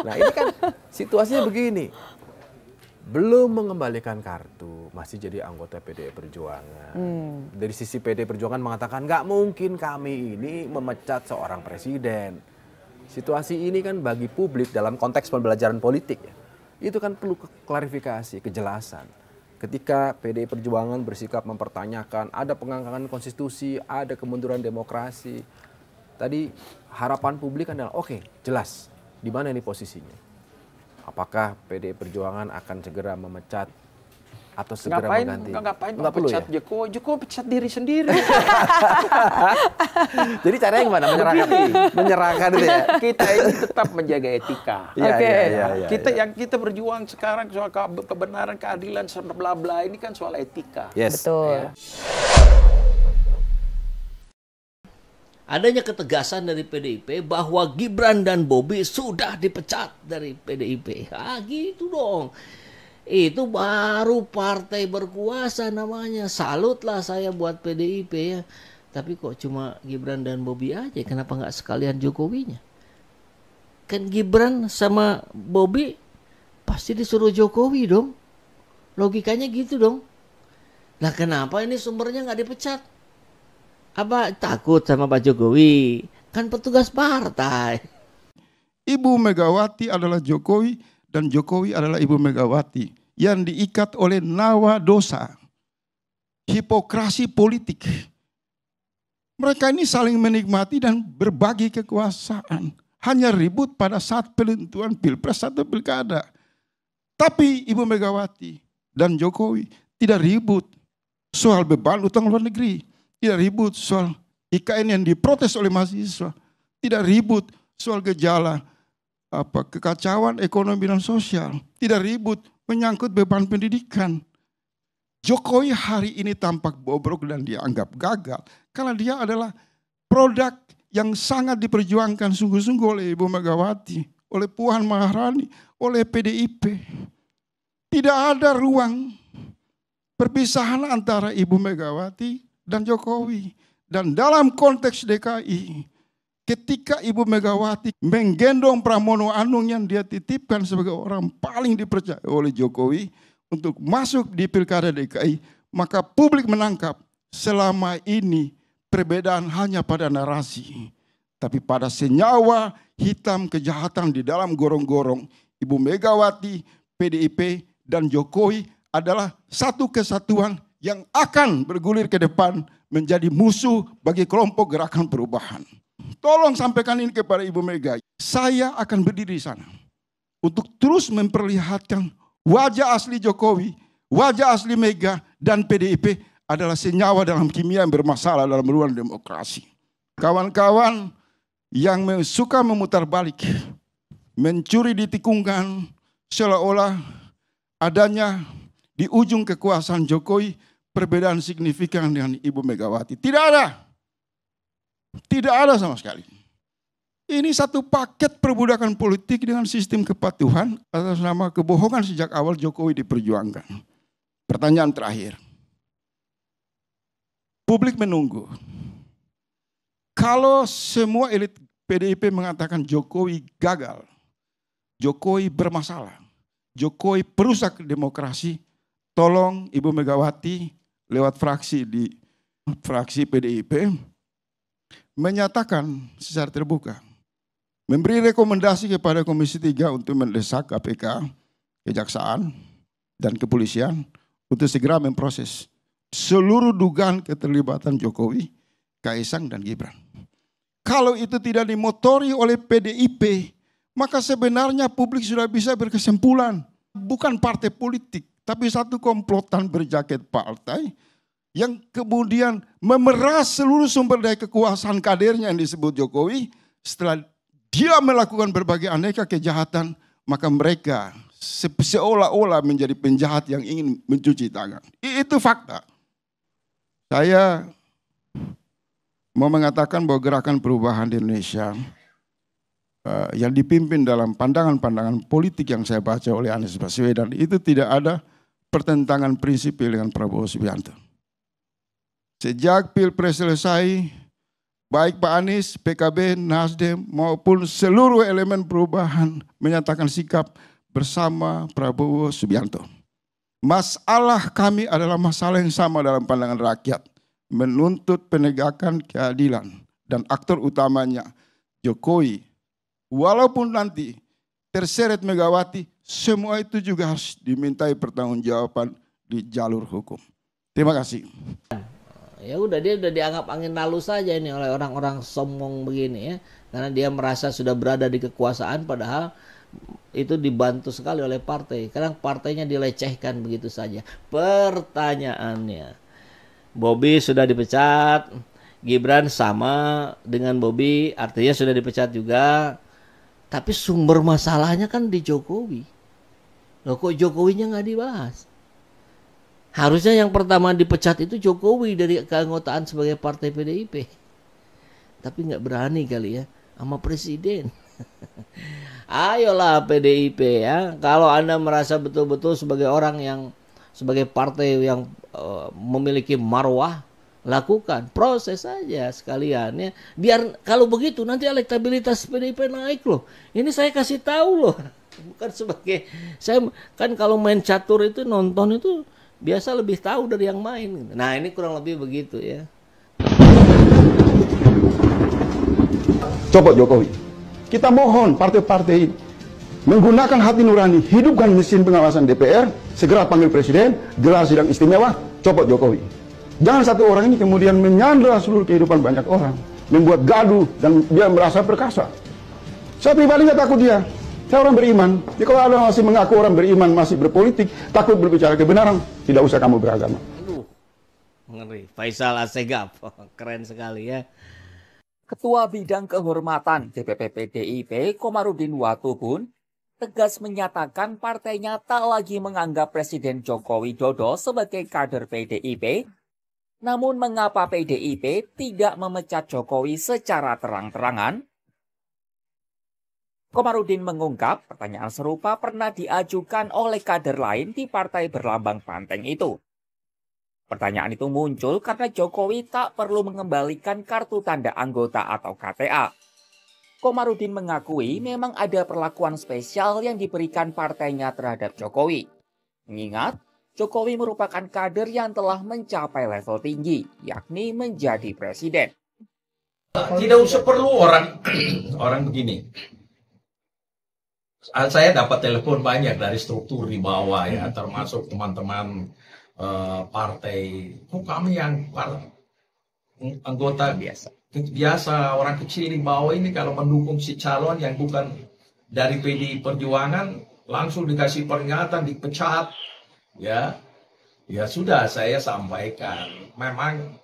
Nah ini kan situasinya begini. Belum mengembalikan kartu, masih jadi anggota PD Perjuangan. Hmm. Dari sisi PD Perjuangan mengatakan, nggak mungkin kami ini memecat seorang presiden. Situasi ini kan bagi publik dalam konteks pembelajaran politik ya. Itu kan perlu klarifikasi, kejelasan ketika PDI Perjuangan bersikap mempertanyakan ada pengangkangan konstitusi, ada kemunduran demokrasi. Tadi harapan publik adalah oke, okay, jelas di mana ini posisinya? Apakah PD Perjuangan akan segera memecat atau segera ngapain, mengganti? Ngapain nggak perlu pecat ya? Jokowi? Jokowi pecat diri sendiri. Jadi caranya gimana? Menyerahkan, menyerahkan diri ya? Kita ini tetap menjaga etika. Iya, Oke. Okay. Ya, ya, ya, kita ya. yang kita berjuang sekarang soal kebenaran, keadilan, bla bla ini kan soal etika. Yes. Betul. Ya adanya ketegasan dari PDIP bahwa Gibran dan Bobi sudah dipecat dari PDIP. Ah gitu dong. Itu baru partai berkuasa namanya. Salutlah saya buat PDIP ya. Tapi kok cuma Gibran dan Bobi aja? Kenapa nggak sekalian Jokowinya? Kan Gibran sama Bobi pasti disuruh Jokowi dong. Logikanya gitu dong. Nah kenapa ini sumbernya nggak dipecat? apa takut sama Pak Jokowi? Kan petugas partai. Ibu Megawati adalah Jokowi dan Jokowi adalah Ibu Megawati yang diikat oleh nawa dosa. Hipokrasi politik. Mereka ini saling menikmati dan berbagi kekuasaan. Hanya ribut pada saat penentuan pilpres atau pilkada. Tapi Ibu Megawati dan Jokowi tidak ribut soal beban utang luar negeri tidak ribut soal IKN yang diprotes oleh mahasiswa. Tidak ribut soal gejala apa kekacauan ekonomi dan sosial. Tidak ribut menyangkut beban pendidikan. Jokowi hari ini tampak bobrok dan dianggap gagal karena dia adalah produk yang sangat diperjuangkan sungguh-sungguh oleh Ibu Megawati, oleh Puan Maharani, oleh PDIP. Tidak ada ruang perpisahan antara Ibu Megawati dan Jokowi. Dan dalam konteks DKI, ketika Ibu Megawati menggendong Pramono Anung yang dia titipkan sebagai orang paling dipercaya oleh Jokowi untuk masuk di Pilkada DKI, maka publik menangkap selama ini perbedaan hanya pada narasi, tapi pada senyawa hitam kejahatan di dalam gorong-gorong Ibu Megawati, PDIP, dan Jokowi adalah satu kesatuan yang akan bergulir ke depan menjadi musuh bagi kelompok gerakan perubahan. Tolong sampaikan ini kepada Ibu Mega. Saya akan berdiri di sana untuk terus memperlihatkan wajah asli Jokowi, wajah asli Mega dan PDIP adalah senyawa dalam kimia yang bermasalah dalam ruang demokrasi. Kawan-kawan yang suka memutar balik, mencuri di tikungan seolah-olah adanya di ujung kekuasaan Jokowi perbedaan signifikan dengan Ibu Megawati. Tidak ada. Tidak ada sama sekali. Ini satu paket perbudakan politik dengan sistem kepatuhan atas nama kebohongan sejak awal Jokowi diperjuangkan. Pertanyaan terakhir. Publik menunggu. Kalau semua elit PDIP mengatakan Jokowi gagal, Jokowi bermasalah, Jokowi perusak demokrasi, tolong Ibu Megawati lewat fraksi di fraksi PDIP menyatakan secara terbuka memberi rekomendasi kepada Komisi 3 untuk mendesak KPK, Kejaksaan, dan Kepolisian untuk segera memproses seluruh dugaan keterlibatan Jokowi, Kaisang, dan Gibran. Kalau itu tidak dimotori oleh PDIP, maka sebenarnya publik sudah bisa berkesimpulan. Bukan partai politik, tapi satu komplotan berjaket partai yang kemudian memeras seluruh sumber daya kekuasaan kadernya yang disebut Jokowi, setelah dia melakukan berbagai aneka kejahatan, maka mereka se seolah-olah menjadi penjahat yang ingin mencuci tangan. Itu fakta. Saya mau mengatakan bahwa gerakan perubahan di Indonesia uh, yang dipimpin dalam pandangan-pandangan politik yang saya baca oleh Anies Baswedan itu tidak ada pertentangan prinsipil dengan Prabowo Subianto. Sejak Pilpres selesai, baik Pak Anies, PKB, Nasdem maupun seluruh elemen perubahan menyatakan sikap bersama Prabowo Subianto. Masalah kami adalah masalah yang sama dalam pandangan rakyat, menuntut penegakan keadilan dan aktor utamanya Jokowi. Walaupun nanti terseret Megawati, semua itu juga harus dimintai pertanggungjawaban di jalur hukum. Terima kasih ya udah dia udah dianggap angin lalu saja ini oleh orang-orang sombong begini ya karena dia merasa sudah berada di kekuasaan padahal itu dibantu sekali oleh partai kadang partainya dilecehkan begitu saja pertanyaannya Bobby sudah dipecat Gibran sama dengan Bobby artinya sudah dipecat juga tapi sumber masalahnya kan di Jokowi loh kok Jokowinya nggak dibahas Harusnya yang pertama dipecat itu Jokowi dari keanggotaan sebagai partai PDIP. Tapi nggak berani kali ya sama presiden. Ayolah PDIP ya. Kalau Anda merasa betul-betul sebagai orang yang sebagai partai yang uh, memiliki marwah, lakukan proses saja sekalian ya. Biar kalau begitu nanti elektabilitas PDIP naik loh. Ini saya kasih tahu loh. Bukan sebagai saya kan kalau main catur itu nonton itu biasa lebih tahu dari yang main. Gitu. Nah ini kurang lebih begitu ya. Copot Jokowi, kita mohon partai-partai ini menggunakan hati nurani, hidupkan mesin pengawasan DPR, segera panggil presiden, gelar sidang istimewa, copot Jokowi. Jangan satu orang ini kemudian menyandra seluruh kehidupan banyak orang, membuat gaduh dan dia merasa perkasa. Saya pribadi takut dia, saya orang beriman. Jadi ya, kalau ada masih mengaku orang beriman, masih berpolitik, takut berbicara kebenaran, tidak usah kamu beragama. Aduh, ngeri. Faisal Asegaf, keren sekali ya. Ketua Bidang Kehormatan DPP PDIP, Komarudin pun tegas menyatakan partainya tak lagi menganggap Presiden Joko Widodo sebagai kader PDIP. Namun mengapa PDIP tidak memecat Jokowi secara terang-terangan? Komarudin mengungkap pertanyaan serupa pernah diajukan oleh kader lain di partai berlambang banteng itu. Pertanyaan itu muncul karena Jokowi tak perlu mengembalikan kartu tanda anggota atau KTA. Komarudin mengakui memang ada perlakuan spesial yang diberikan partainya terhadap Jokowi. Mengingat, Jokowi merupakan kader yang telah mencapai level tinggi, yakni menjadi presiden. Tidak usah perlu orang orang begini Ah, saya dapat telepon banyak dari struktur di bawah ya, hmm. termasuk teman-teman uh, partai. Kok kami yang anggota biasa. biasa orang kecil di bawah ini kalau mendukung si calon yang bukan dari PDI Perjuangan langsung dikasih peringatan dipecat ya ya sudah saya sampaikan memang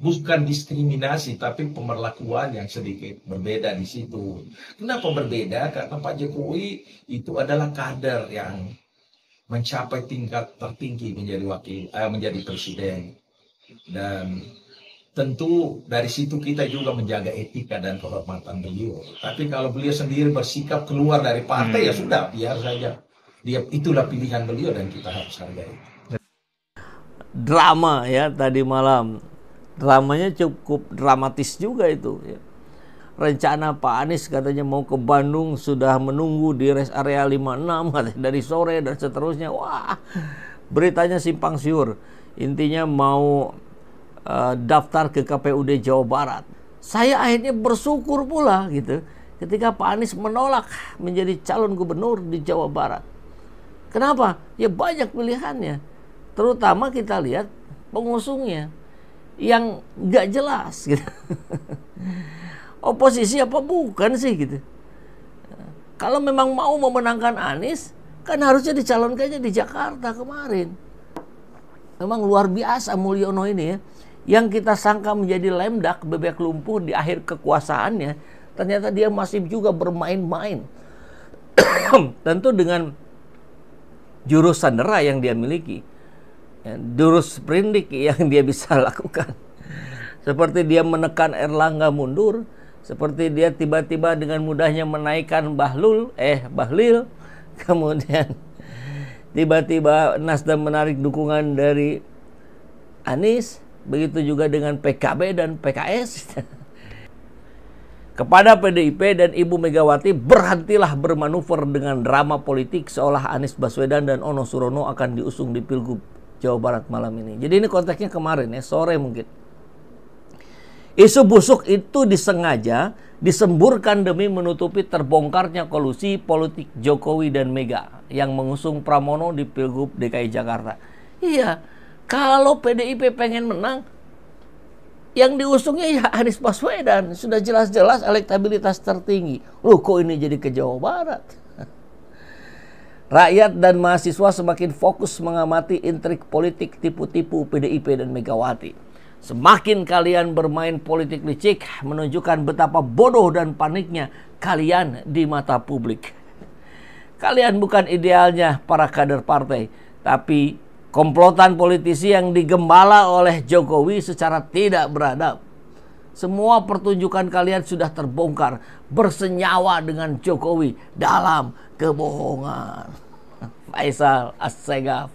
bukan diskriminasi tapi pemberlakuan yang sedikit berbeda di situ. Kenapa berbeda? Karena Pak Jokowi itu adalah kader yang mencapai tingkat tertinggi menjadi wakil eh, menjadi presiden. Dan tentu dari situ kita juga menjaga etika dan kehormatan beliau. Tapi kalau beliau sendiri bersikap keluar dari partai ya hmm. ya sudah biar saja. Dia itulah pilihan beliau dan kita harus hargai. Drama ya tadi malam dramanya cukup dramatis juga itu ya. rencana Pak Anies katanya mau ke Bandung sudah menunggu di rest area 56 katanya, dari sore dan seterusnya wah beritanya simpang siur intinya mau uh, daftar ke KPUD Jawa Barat saya akhirnya bersyukur pula gitu ketika Pak Anies menolak menjadi calon gubernur di Jawa Barat kenapa ya banyak pilihannya terutama kita lihat pengusungnya yang nggak jelas gitu. Oposisi apa bukan sih gitu. Kalau memang mau memenangkan Anies, kan harusnya dicalonkannya di Jakarta kemarin. Memang luar biasa Mulyono ini ya. Yang kita sangka menjadi lemdak bebek lumpuh di akhir kekuasaannya, ternyata dia masih juga bermain-main. Tentu dengan jurusan sandera yang dia miliki Ya, durus perindik yang dia bisa lakukan. Seperti dia menekan Erlangga mundur, seperti dia tiba-tiba dengan mudahnya menaikkan Bahlul, eh Bahlil, kemudian tiba-tiba Nasdem menarik dukungan dari Anies, begitu juga dengan PKB dan PKS. Kepada PDIP dan Ibu Megawati berhentilah bermanuver dengan drama politik seolah Anies Baswedan dan Ono Surono akan diusung di Pilgub Jawa Barat malam ini. Jadi ini konteksnya kemarin ya, sore mungkin. Isu busuk itu disengaja disemburkan demi menutupi terbongkarnya kolusi politik Jokowi dan Mega yang mengusung Pramono di Pilgub DKI Jakarta. Iya, kalau PDIP pengen menang, yang diusungnya ya Anies Baswedan. Sudah jelas-jelas elektabilitas tertinggi. Loh kok ini jadi ke Jawa Barat? Rakyat dan mahasiswa semakin fokus mengamati intrik politik tipu-tipu PDIP dan Megawati. Semakin kalian bermain politik licik, menunjukkan betapa bodoh dan paniknya kalian di mata publik. Kalian bukan idealnya para kader partai, tapi komplotan politisi yang digembala oleh Jokowi secara tidak beradab. Semua pertunjukan kalian sudah terbongkar, bersenyawa dengan Jokowi dalam kebohongan. Faisal Assegaf.